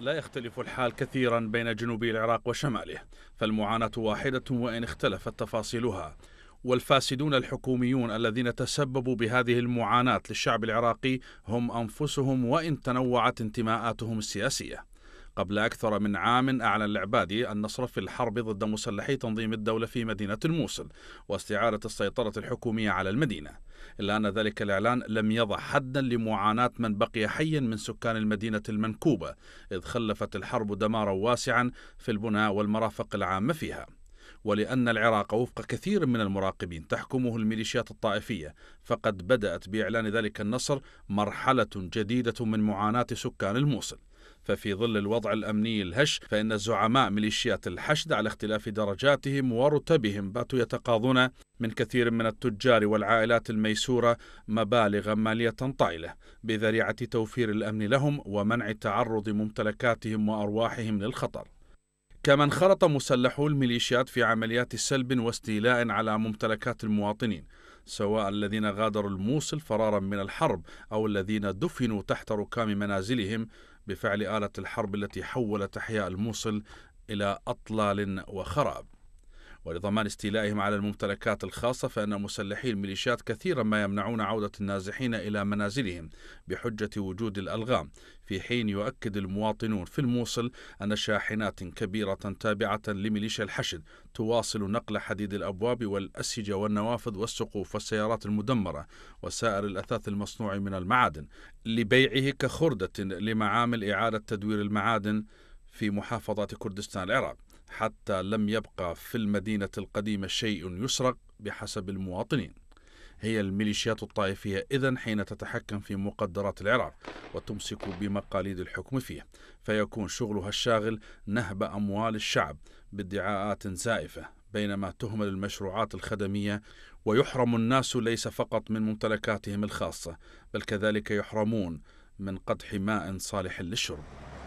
لا يختلف الحال كثيرا بين جنوبي العراق وشماله فالمعاناة واحدة وإن اختلفت تفاصيلها والفاسدون الحكوميون الذين تسببوا بهذه المعاناة للشعب العراقي هم أنفسهم وإن تنوعت انتماءاتهم السياسية قبل أكثر من عام أعلن العبادي النصر في الحرب ضد مسلحي تنظيم الدولة في مدينة الموصل واستعادة السيطرة الحكومية على المدينة إلا أن ذلك الإعلان لم يضع حدا لمعاناة من بقي حيا من سكان المدينة المنكوبة إذ خلفت الحرب دمارا واسعا في البناء والمرافق العامة فيها ولأن العراق وفق كثير من المراقبين تحكمه الميليشيات الطائفية فقد بدأت بإعلان ذلك النصر مرحلة جديدة من معاناة سكان الموصل ففي ظل الوضع الأمني الهش فإن زعماء ميليشيات الحشد على اختلاف درجاتهم ورتبهم باتوا يتقاضون من كثير من التجار والعائلات الميسورة مبالغ مالية طائلة بذريعة توفير الأمن لهم ومنع تعرض ممتلكاتهم وأرواحهم للخطر كما انخرط مسلحو الميليشيات في عمليات سلب واستيلاء على ممتلكات المواطنين سواء الذين غادروا الموصل فرارا من الحرب او الذين دفنوا تحت ركام منازلهم بفعل آلة الحرب التي حولت احياء الموصل الى اطلال وخراب ولضمان استيلائهم على الممتلكات الخاصة فإن مسلحي الميليشيات كثيرا ما يمنعون عودة النازحين إلى منازلهم بحجة وجود الألغام في حين يؤكد المواطنون في الموصل أن شاحنات كبيرة تابعة لميليشيا الحشد تواصل نقل حديد الأبواب والأسجة والنوافذ والسقوف والسيارات المدمرة وسائر الأثاث المصنوع من المعادن لبيعه كخردة لمعامل إعادة تدوير المعادن في محافظة كردستان العراق حتى لم يبقى في المدينة القديمة شيء يسرق بحسب المواطنين هي الميليشيات الطائفية إذا حين تتحكم في مقدرات العراق وتمسك بمقاليد الحكم فيه فيكون شغلها الشاغل نهب أموال الشعب بادعاءات زائفة بينما تهمل المشروعات الخدمية ويحرم الناس ليس فقط من ممتلكاتهم الخاصة بل كذلك يحرمون من قدح ماء صالح للشرب